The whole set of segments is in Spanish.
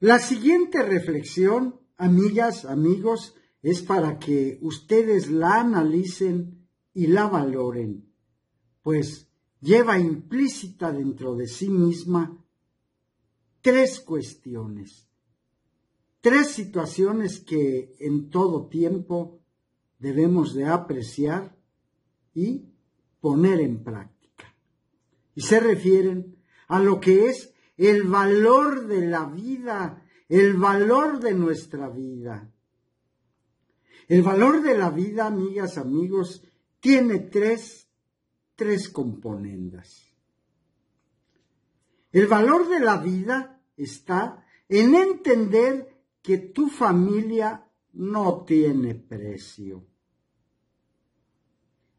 La siguiente reflexión, amigas, amigos, es para que ustedes la analicen y la valoren, pues lleva implícita dentro de sí misma tres cuestiones, tres situaciones que en todo tiempo debemos de apreciar y poner en práctica. Y se refieren a lo que es el valor de la vida, el valor de nuestra vida. El valor de la vida, amigas, amigos, tiene tres, tres componentes. El valor de la vida está en entender que tu familia no tiene precio.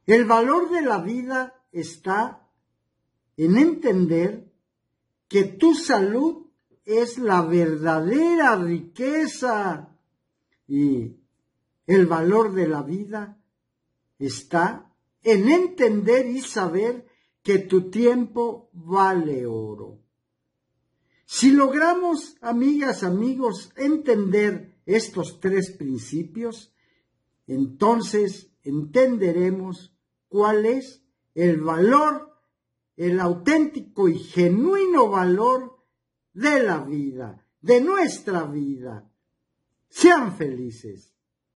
El valor de la vida está en entender que tu salud es la verdadera riqueza y el valor de la vida está en entender y saber que tu tiempo vale oro. Si logramos, amigas, amigos, entender estos tres principios, entonces entenderemos cuál es el valor el auténtico y genuino valor de la vida, de nuestra vida. Sean felices.